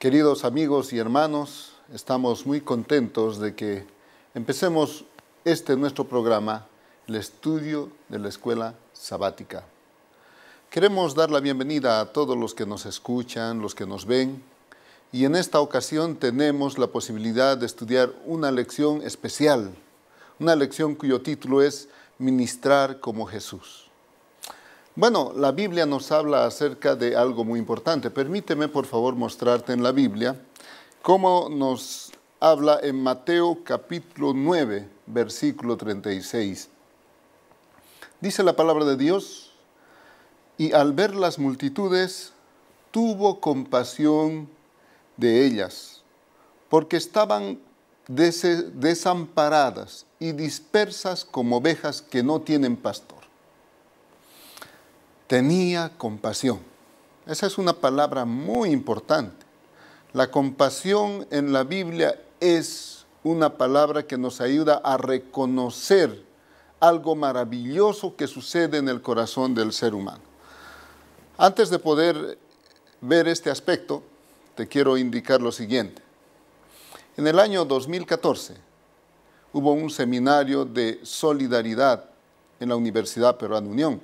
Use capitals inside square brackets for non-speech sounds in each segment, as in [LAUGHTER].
Queridos amigos y hermanos, estamos muy contentos de que empecemos este nuestro programa, el estudio de la escuela sabática. Queremos dar la bienvenida a todos los que nos escuchan, los que nos ven, y en esta ocasión tenemos la posibilidad de estudiar una lección especial, una lección cuyo título es Ministrar como Jesús. Bueno, la Biblia nos habla acerca de algo muy importante. Permíteme, por favor, mostrarte en la Biblia cómo nos habla en Mateo capítulo 9, versículo 36. Dice la palabra de Dios, y al ver las multitudes, tuvo compasión de ellas, porque estaban desamparadas y dispersas como ovejas que no tienen pastor. Tenía compasión. Esa es una palabra muy importante. La compasión en la Biblia es una palabra que nos ayuda a reconocer algo maravilloso que sucede en el corazón del ser humano. Antes de poder ver este aspecto, te quiero indicar lo siguiente. En el año 2014 hubo un seminario de solidaridad en la Universidad Peruana Unión.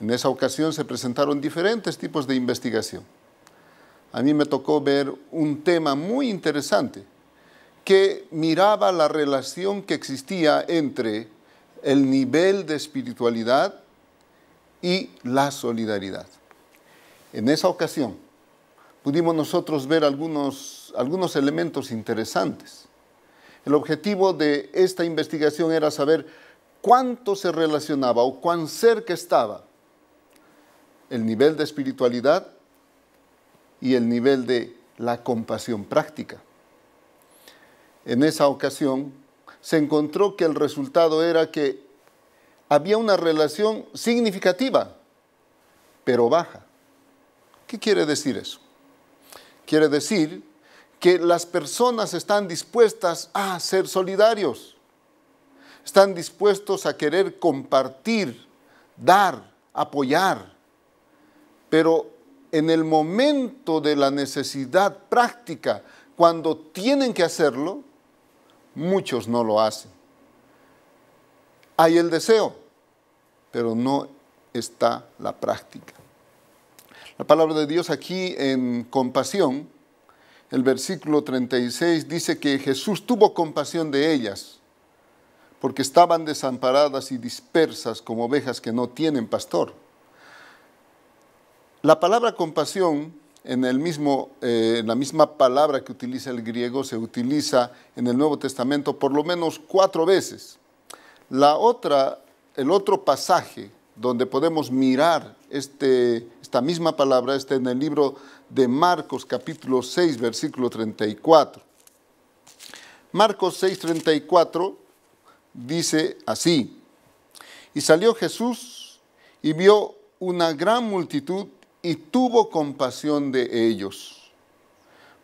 En esa ocasión se presentaron diferentes tipos de investigación. A mí me tocó ver un tema muy interesante que miraba la relación que existía entre el nivel de espiritualidad y la solidaridad. En esa ocasión pudimos nosotros ver algunos, algunos elementos interesantes. El objetivo de esta investigación era saber cuánto se relacionaba o cuán cerca estaba el nivel de espiritualidad y el nivel de la compasión práctica. En esa ocasión se encontró que el resultado era que había una relación significativa, pero baja. ¿Qué quiere decir eso? Quiere decir que las personas están dispuestas a ser solidarios, están dispuestos a querer compartir, dar, apoyar, pero en el momento de la necesidad práctica, cuando tienen que hacerlo, muchos no lo hacen. Hay el deseo, pero no está la práctica. La palabra de Dios aquí en compasión, el versículo 36 dice que Jesús tuvo compasión de ellas, porque estaban desamparadas y dispersas como ovejas que no tienen pastor. La palabra compasión, en, el mismo, eh, la misma palabra que utiliza el griego, se utiliza en el Nuevo Testamento por lo menos cuatro veces. La otra el otro pasaje donde podemos mirar este, esta misma palabra está en el libro de Marcos capítulo 6 versículo 34. Marcos 6 34 dice así, y salió Jesús y vio una gran multitud y tuvo compasión de ellos,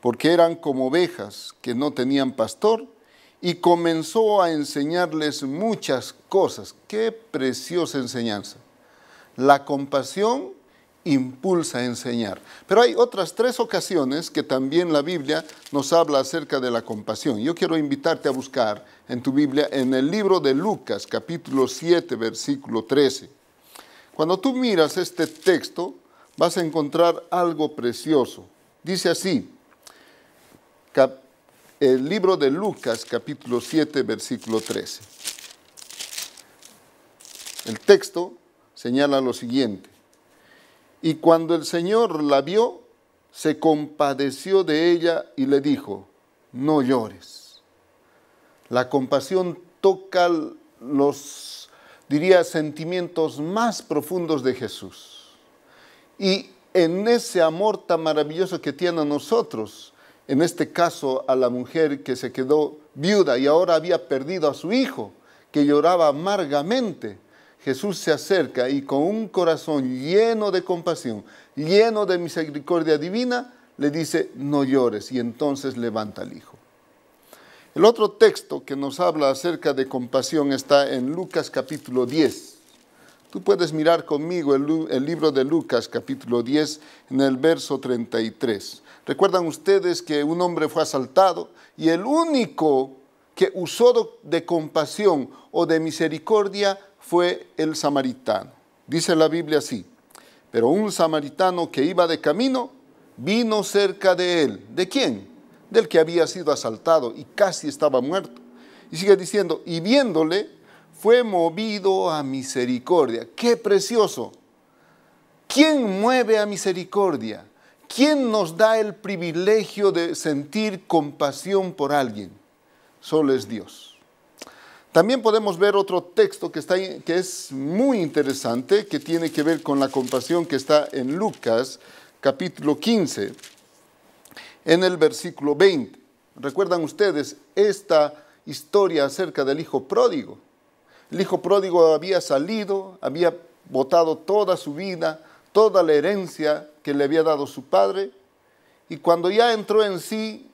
porque eran como ovejas que no tenían pastor, y comenzó a enseñarles muchas cosas. Qué preciosa enseñanza. La compasión impulsa a enseñar. Pero hay otras tres ocasiones que también la Biblia nos habla acerca de la compasión. Yo quiero invitarte a buscar en tu Biblia, en el libro de Lucas, capítulo 7, versículo 13. Cuando tú miras este texto, vas a encontrar algo precioso. Dice así, el libro de Lucas capítulo 7 versículo 13. El texto señala lo siguiente. Y cuando el Señor la vio, se compadeció de ella y le dijo, no llores. La compasión toca los, diría, sentimientos más profundos de Jesús. Y en ese amor tan maravilloso que tiene a nosotros, en este caso a la mujer que se quedó viuda y ahora había perdido a su hijo, que lloraba amargamente. Jesús se acerca y con un corazón lleno de compasión, lleno de misericordia divina, le dice, no llores, y entonces levanta al hijo. El otro texto que nos habla acerca de compasión está en Lucas capítulo 10. Tú puedes mirar conmigo el, libro de Lucas capítulo 10 en el verso 33. Recuerdan ustedes que un hombre fue asaltado y el único que usó de compasión o de misericordia fue el samaritano. Dice la Biblia así, pero un samaritano que iba de camino vino cerca de él. ¿De quién? Del que había sido asaltado y casi estaba muerto. Y sigue diciendo, y viéndole, fue movido a misericordia. ¡Qué precioso! ¿Quién mueve a misericordia? ¿Quién nos da el privilegio de sentir compasión por alguien? Solo es Dios. También podemos ver otro texto que, está, que es muy interesante, que tiene que ver con la compasión que está en Lucas, capítulo 15, en el versículo 20. ¿Recuerdan ustedes esta historia acerca del hijo pródigo? El hijo pródigo había salido, había botado toda su vida, toda la herencia que le había dado su padre, y cuando ya entró en sí,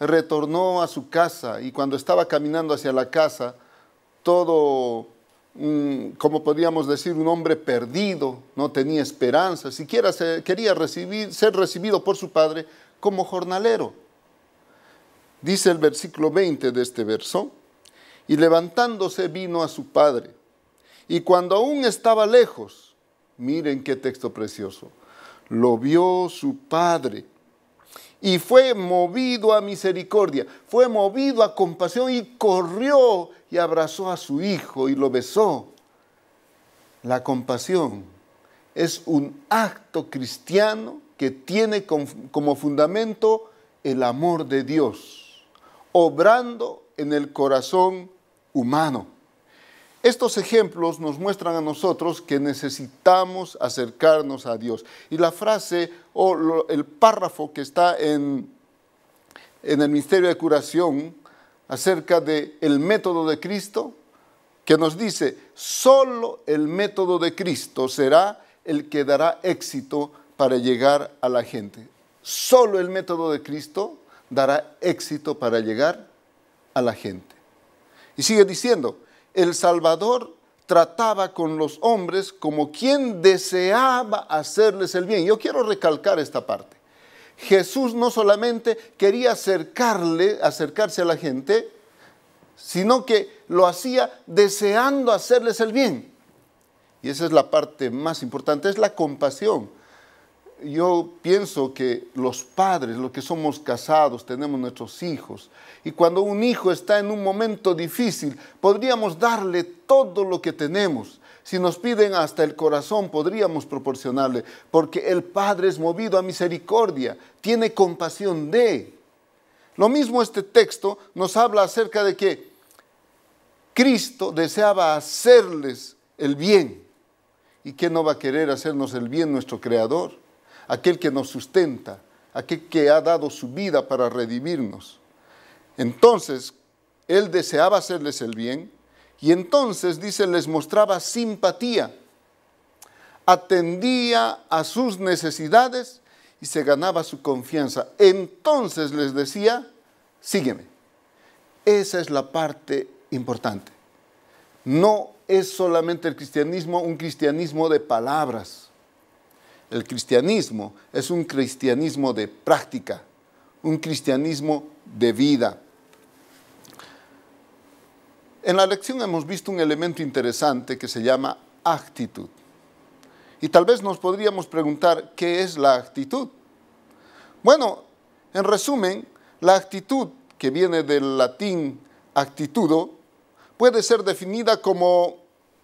retornó a su casa, y cuando estaba caminando hacia la casa, todo, mm, como podríamos decir, un hombre perdido, no tenía esperanza, siquiera quería ser recibido por su padre como jornalero. Dice el versículo 20 de este verso, y levantándose vino a su padre. Y cuando aún estaba lejos, miren qué texto precioso, lo vio su padre y fue movido a misericordia, fue movido a compasión y corrió y abrazó a su hijo y lo besó. La compasión es un acto cristiano que tiene como fundamento el amor de Dios, obrando en el corazón humano. Estos ejemplos nos muestran a nosotros que necesitamos acercarnos a Dios. Y la frase o el párrafo que está en, en el misterio de Curación acerca del el método de Cristo, que nos dice, solo el método de Cristo será el que dará éxito para llegar a la gente. Solo el método de Cristo dará éxito para llegar a la gente. Y sigue diciendo, el Salvador trataba con los hombres como quien deseaba hacerles el bien. Yo quiero recalcar esta parte. Jesús no solamente quería acercarle, acercarse a la gente, sino que lo hacía deseando hacerles el bien. Y esa es la parte más importante, es la compasión yo pienso que los padres, los que somos casados, tenemos nuestros hijos. Y cuando un hijo está en un momento difícil, podríamos darle todo lo que tenemos. Si nos piden hasta el corazón, podríamos proporcionarle, porque el Padre es movido a misericordia, tiene compasión de. Lo mismo este texto nos habla acerca de que Cristo deseaba hacerles el bien. ¿Y que no va a querer hacernos el bien nuestro Creador? aquel que nos sustenta, aquel que ha dado su vida para redimirnos. Entonces, él deseaba hacerles el bien y entonces, dice, les mostraba simpatía, atendía a sus necesidades y se ganaba su confianza. Entonces les decía, sígueme. Esa es la parte importante. No es solamente el cristianismo un cristianismo de palabras el cristianismo es un cristianismo de práctica, un cristianismo de vida. En la lección hemos visto un elemento interesante que se llama actitud. Y tal vez nos podríamos preguntar, ¿qué es la actitud? Bueno, en resumen, la actitud, que viene del latín actitudo, puede ser definida como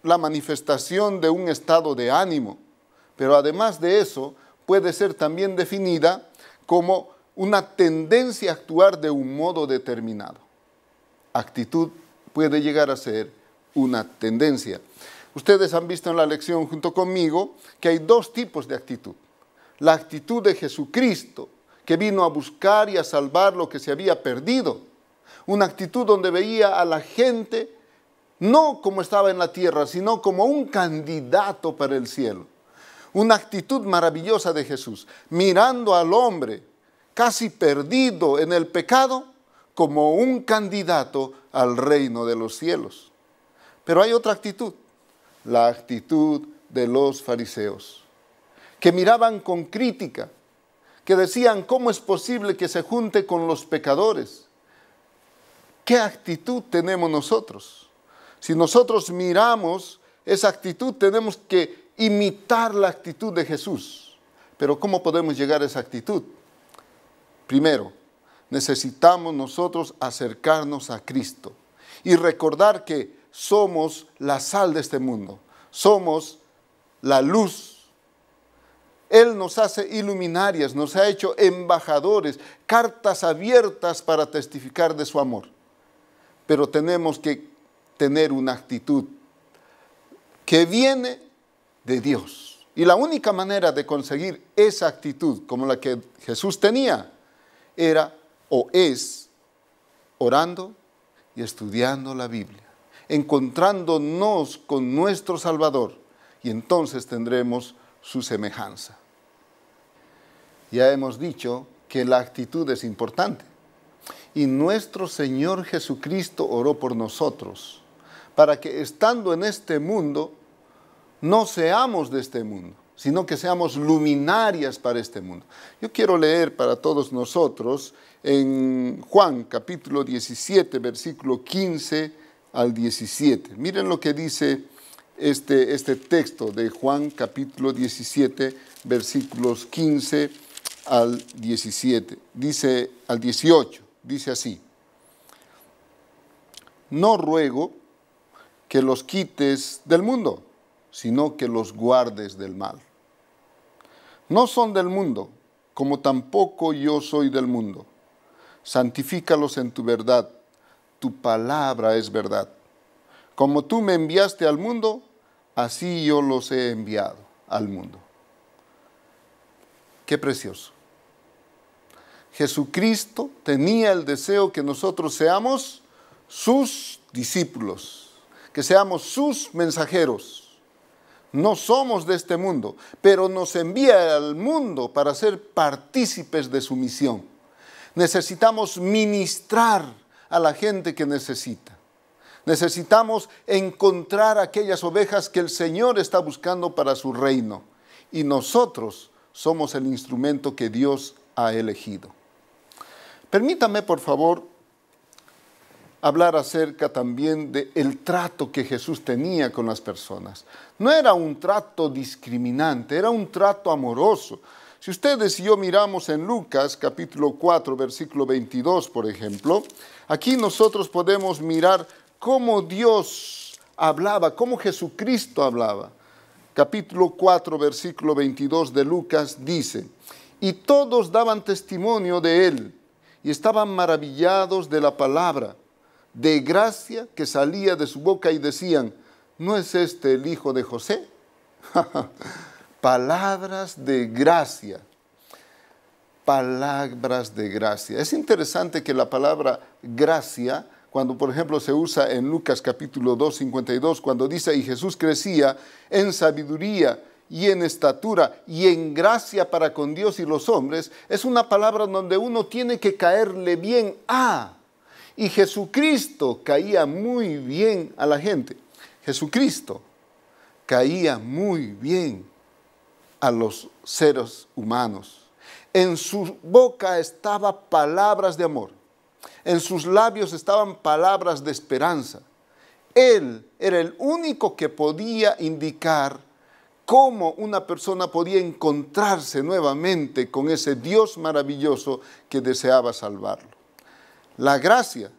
la manifestación de un estado de ánimo, pero además de eso puede ser también definida como una tendencia a actuar de un modo determinado. Actitud puede llegar a ser una tendencia. Ustedes han visto en la lección junto conmigo que hay dos tipos de actitud. La actitud de Jesucristo, que vino a buscar y a salvar lo que se había perdido. Una actitud donde veía a la gente no como estaba en la tierra, sino como un candidato para el cielo una actitud maravillosa de Jesús, mirando al hombre casi perdido en el pecado como un candidato al reino de los cielos. Pero hay otra actitud, la actitud de los fariseos, que miraban con crítica, que decían, ¿cómo es posible que se junte con los pecadores? ¿Qué actitud tenemos nosotros? Si nosotros miramos esa actitud, tenemos que imitar la actitud de Jesús. Pero ¿cómo podemos llegar a esa actitud? Primero, necesitamos nosotros acercarnos a Cristo y recordar que somos la sal de este mundo, somos la luz. Él nos hace iluminarias, nos ha hecho embajadores, cartas abiertas para testificar de su amor. Pero tenemos que tener una actitud que viene de Dios. Y la única manera de conseguir esa actitud como la que Jesús tenía era o es orando y estudiando la Biblia, encontrándonos con nuestro Salvador y entonces tendremos su semejanza. Ya hemos dicho que la actitud es importante y nuestro Señor Jesucristo oró por nosotros para que estando en este mundo no seamos de este mundo, sino que seamos luminarias para este mundo. Yo quiero leer para todos nosotros en Juan capítulo 17, versículo 15 al 17. Miren lo que dice este, este texto de Juan capítulo 17, versículos 15 al 17. Dice al 18, dice así. No ruego que los quites del mundo sino que los guardes del mal. No son del mundo, como tampoco yo soy del mundo. Santifícalos en tu verdad, tu palabra es verdad. Como tú me enviaste al mundo, así yo los he enviado al mundo. Qué precioso. Jesucristo tenía el deseo que nosotros seamos sus discípulos, que seamos sus mensajeros no somos de este mundo, pero nos envía al mundo para ser partícipes de su misión. Necesitamos ministrar a la gente que necesita. Necesitamos encontrar aquellas ovejas que el Señor está buscando para su reino. Y nosotros somos el instrumento que Dios ha elegido. Permítame, por favor, hablar acerca también del el trato que Jesús tenía con las personas. No era un trato discriminante, era un trato amoroso. Si ustedes y yo miramos en Lucas capítulo 4, versículo 22, por ejemplo, aquí nosotros podemos mirar cómo Dios hablaba, cómo Jesucristo hablaba. Capítulo 4, versículo 22 de Lucas dice, y todos daban testimonio de él y estaban maravillados de la palabra de gracia que salía de su boca y decían, ¿no es este el hijo de José? [LAUGHS] palabras de gracia, palabras de gracia. Es interesante que la palabra gracia, cuando por ejemplo se usa en Lucas capítulo 2, 52, cuando dice, y Jesús crecía en sabiduría, y en estatura y en gracia para con Dios y los hombres, es una palabra donde uno tiene que caerle bien a. Y Jesucristo caía muy bien a la gente. Jesucristo caía muy bien a los seres humanos. En su boca estaban palabras de amor. En sus labios estaban palabras de esperanza. Él era el único que podía indicar cómo una persona podía encontrarse nuevamente con ese Dios maravilloso que deseaba salvarlo. La gracia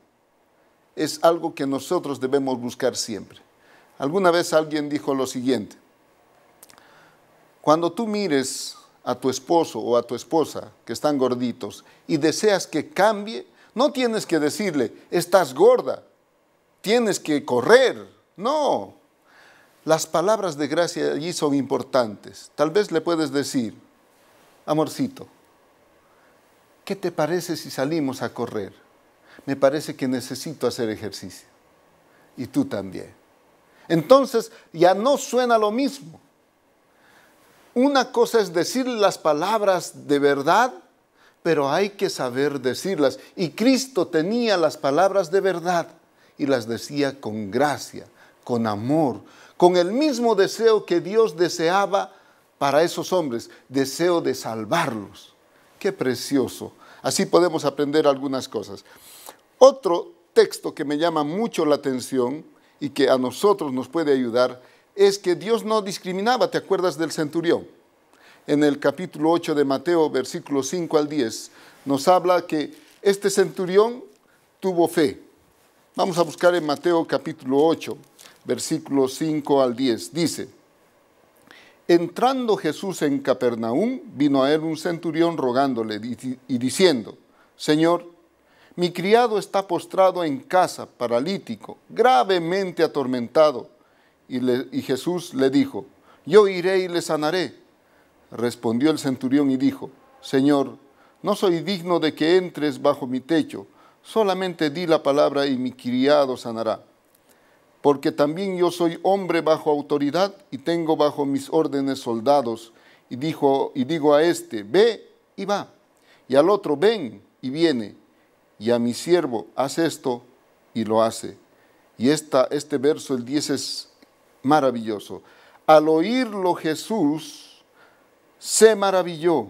es algo que nosotros debemos buscar siempre. Alguna vez alguien dijo lo siguiente, cuando tú mires a tu esposo o a tu esposa que están gorditos y deseas que cambie, no tienes que decirle, estás gorda, tienes que correr. No, las palabras de gracia allí son importantes. Tal vez le puedes decir, amorcito, ¿qué te parece si salimos a correr? me parece que necesito hacer ejercicio. Y tú también. Entonces ya no suena lo mismo. Una cosa es decir las palabras de verdad, pero hay que saber decirlas. Y Cristo tenía las palabras de verdad y las decía con gracia, con amor, con el mismo deseo que Dios deseaba para esos hombres, deseo de salvarlos. Qué precioso. Así podemos aprender algunas cosas. Otro texto que me llama mucho la atención y que a nosotros nos puede ayudar es que Dios no discriminaba, ¿te acuerdas del centurión? En el capítulo 8 de Mateo, versículos 5 al 10, nos habla que este centurión tuvo fe. Vamos a buscar en Mateo capítulo 8, versículos 5 al 10. Dice, entrando Jesús en Capernaum, vino a él un centurión rogándole y diciendo, Señor, mi criado está postrado en casa, paralítico, gravemente atormentado. Y, Jesús le dijo, yo iré y le sanaré. Respondió el centurión y dijo, Señor, no soy digno de que entres bajo mi techo, solamente di la palabra y mi criado sanará. Porque también yo soy hombre bajo autoridad y tengo bajo mis órdenes soldados. Y, dijo, y digo a este, ve y va, y al otro, ven y viene, y a mi siervo, haz esto, y lo hace. Y esta, este verso, el 10, es maravilloso. Al oírlo Jesús se maravilló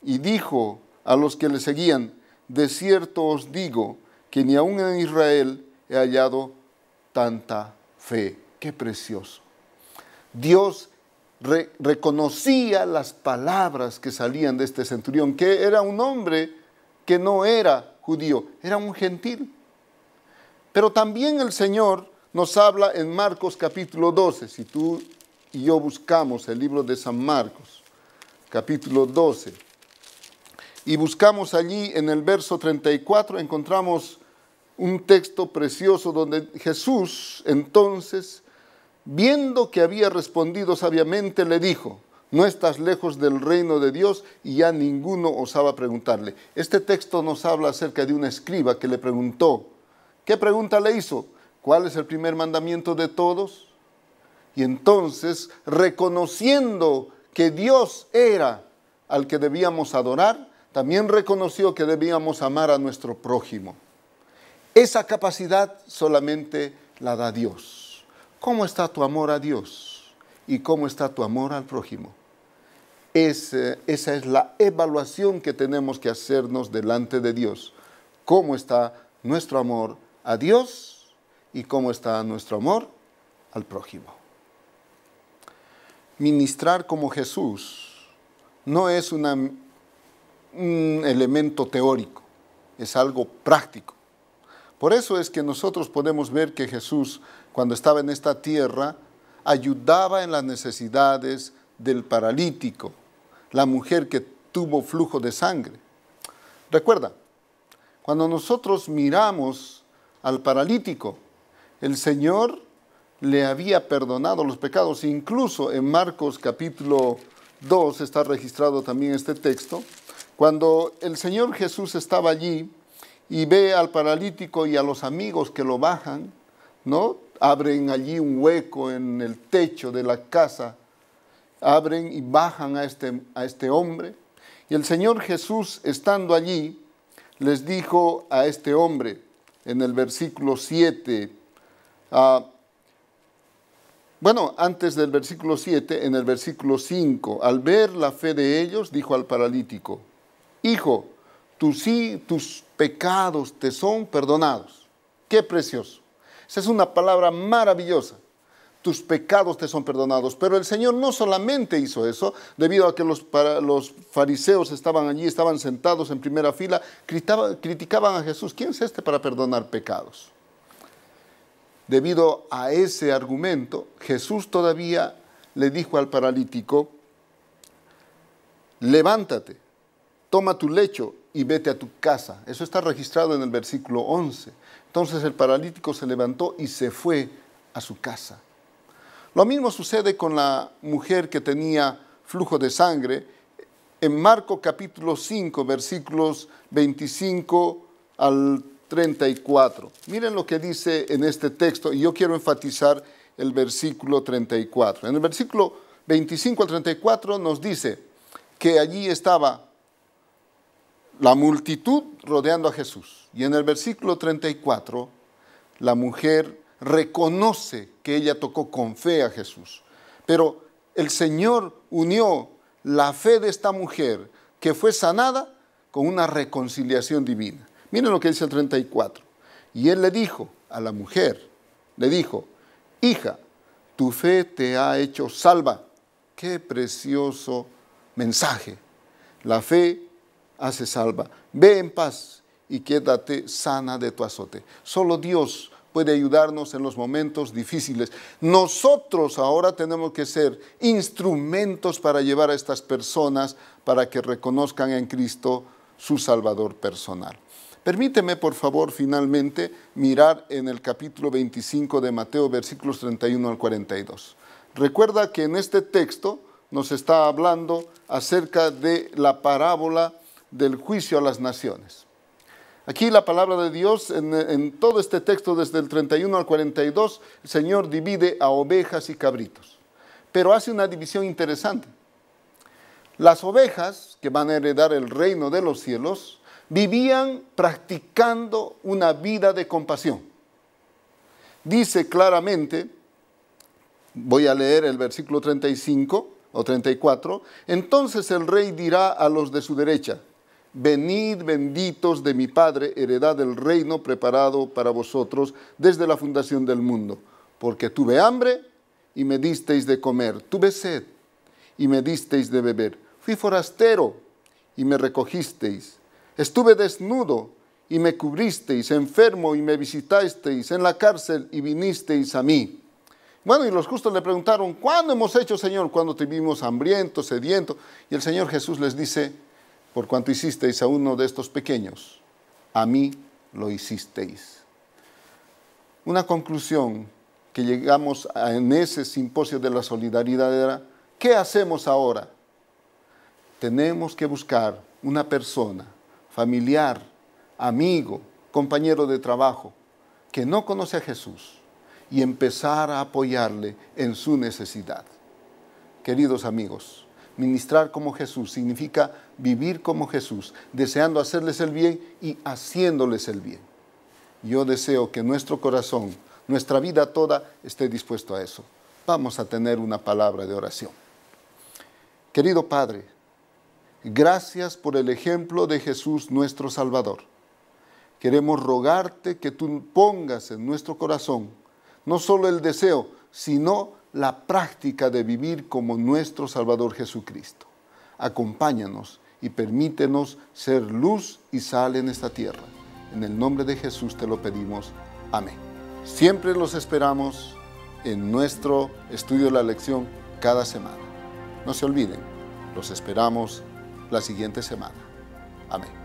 y dijo a los que le seguían, de cierto os digo que ni aun en Israel he hallado tanta fe. Qué precioso. Dios reconocía las palabras que salían de este centurión, que era un hombre que no era judío, era un gentil. Pero también el Señor nos habla en Marcos capítulo 12, si tú y yo buscamos el libro de San Marcos, capítulo 12, y buscamos allí en el verso 34, encontramos un texto precioso donde Jesús entonces, viendo que había respondido sabiamente, le dijo, no estás lejos del reino de Dios y ya ninguno osaba preguntarle. Este texto nos habla acerca de un escriba que le preguntó, ¿qué pregunta le hizo? ¿Cuál es el primer mandamiento de todos? Y entonces, reconociendo que Dios era al que debíamos adorar, también reconoció que debíamos amar a nuestro prójimo. Esa capacidad solamente la da Dios. ¿Cómo está tu amor a Dios? ¿Y cómo está tu amor al prójimo? esa es la evaluación que tenemos que hacernos delante de Dios. ¿Cómo está nuestro amor a Dios y cómo está nuestro amor al prójimo? Ministrar como Jesús no es un elemento teórico, es algo práctico. Por eso es que nosotros podemos ver que Jesús, cuando estaba en esta tierra, ayudaba en las necesidades del paralítico, la mujer que tuvo flujo de sangre. Recuerda, cuando nosotros miramos al paralítico, el Señor le había perdonado los pecados. Incluso en Marcos capítulo 2 está registrado también este texto. Cuando el Señor Jesús estaba allí y ve al paralítico y a los amigos que lo bajan, ¿no? Abren allí un hueco en el techo de la casa abren y bajan a este, a este hombre. Y el Señor Jesús, estando allí, les dijo a este hombre, en el versículo 7, ah, bueno, antes del versículo 7, en el versículo 5, al ver la fe de ellos, dijo al paralítico, Hijo, tus pecados te son perdonados. Qué precioso. Esa es una palabra maravillosa tus pecados te son perdonados. Pero el Señor no solamente hizo eso, debido a que los, fariseos estaban allí, estaban sentados en primera fila, criticaban a Jesús. ¿Quién es este para perdonar pecados? Debido a ese argumento, Jesús todavía le dijo al paralítico, levántate, toma tu lecho y vete a tu casa. Eso está registrado en el versículo 11. Entonces el paralítico se levantó y se fue a su casa. Lo mismo sucede con la mujer que tenía flujo de sangre en Marco capítulo 5, versículos 25 al 34. Miren lo que dice en este texto, y yo quiero enfatizar el versículo 34. En el versículo 25 al 34 nos dice que allí estaba la multitud rodeando a Jesús. Y en el versículo 34, la mujer reconoce que ella tocó con fe a Jesús. Pero el Señor unió la fe de esta mujer que fue sanada con una reconciliación divina. Miren lo que dice el 34. Y él le dijo a la mujer, le dijo, hija, tu fe te ha hecho salva. Qué precioso mensaje. La fe hace salva. Ve en paz y quédate sana de tu azote. Solo Dios puede ayudarnos en los momentos difíciles. Nosotros ahora tenemos que ser instrumentos para llevar a estas personas para que reconozcan en Cristo su Salvador personal. Permíteme, por favor, finalmente mirar en el capítulo 25 de Mateo, versículos 31 al 42. Recuerda que en este texto nos está hablando acerca de la parábola del juicio a las naciones. Aquí la palabra de Dios, en, todo este texto, desde el 31 al 42, el Señor divide a ovejas y cabritos, pero hace una división interesante. Las ovejas, que van a heredar el reino de los cielos, vivían practicando una vida de compasión. Dice claramente, voy a leer el versículo 35 o 34, entonces el rey dirá a los de su derecha, Venid benditos de mi Padre, heredad del reino preparado para vosotros desde la fundación del mundo, porque tuve hambre y me disteis de comer, tuve sed y me disteis de beber, fui forastero y me recogisteis, estuve desnudo y me cubristeis, enfermo y me visitasteis, en la cárcel y vinisteis a mí. Bueno, y los justos le preguntaron, ¿cuándo hemos hecho, Señor, cuando tuvimos vimos hambriento, sediento? Y el Señor Jesús les dice, por cuanto hicisteis a uno de estos pequeños, a mí lo hicisteis. Una conclusión que llegamos en ese simposio de la solidaridad era, ¿qué hacemos ahora? Tenemos que buscar una persona, familiar, amigo, compañero de trabajo, que no conoce a Jesús y empezar a apoyarle en su necesidad. Queridos amigos, ministrar como Jesús significa vivir como Jesús, deseando hacerles el bien y haciéndoles el bien. Yo deseo que nuestro corazón, nuestra vida toda esté dispuesto a eso. Vamos a tener una palabra de oración. Querido Padre, gracias por el ejemplo de Jesús nuestro Salvador. Queremos rogarte que tú pongas en nuestro corazón no solo el deseo, sino la práctica de vivir como nuestro Salvador Jesucristo. Acompáñanos y permítenos ser luz y sal en esta tierra. En el nombre de Jesús te lo pedimos. Amén. Siempre los esperamos en nuestro estudio de la lección cada semana. No se olviden, los esperamos la siguiente semana. Amén.